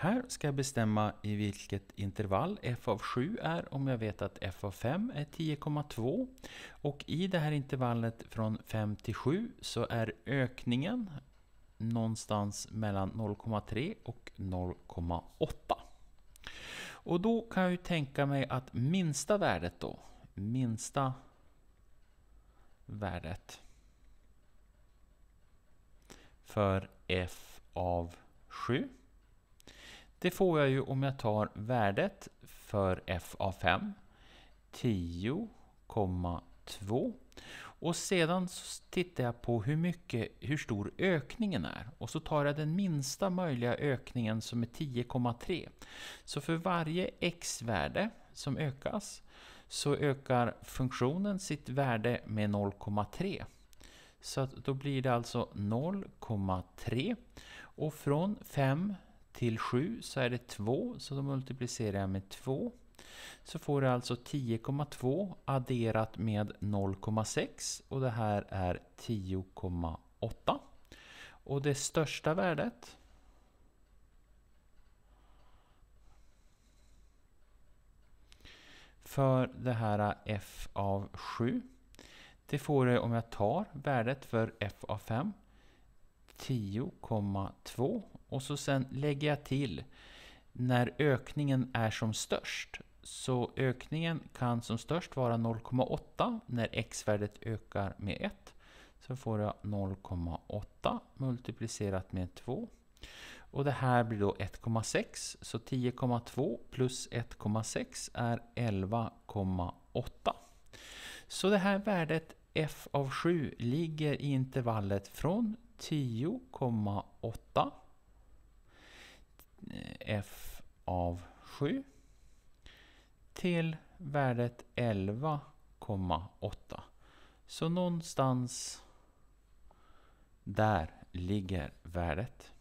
Här ska jag bestämma i vilket intervall f av 7 är om jag vet att f av 5 är 10,2. Och i det här intervallet från 5 till 7 så är ökningen någonstans mellan 0,3 och 0,8. Och då kan jag ju tänka mig att minsta värdet då, minsta värdet för f av 7 det får jag ju om jag tar värdet för f av 5, 10,2. Och sedan tittar jag på hur, mycket, hur stor ökningen är. Och så tar jag den minsta möjliga ökningen som är 10,3. Så för varje x-värde som ökas så ökar funktionen sitt värde med 0,3. Så då blir det alltså 0,3. Och från 5 till 7 så är det 2, så då multiplicerar jag med 2. Så får jag alltså 10,2 adderat med 0,6 och det här är 10,8. Och det största värdet för det här f av 7 det får jag om jag tar värdet för f av 5 10,2 och så sen lägger jag till när ökningen är som störst. Så ökningen kan som störst vara 0,8 när x-värdet ökar med 1. Så får jag 0,8 multiplicerat med 2. Och det här blir då 1,6. Så 10,2 plus 1,6 är 11,8. Så det här värdet f av 7 ligger i intervallet från 10,8 f av 7 till värdet 11,8. Så någonstans där ligger värdet.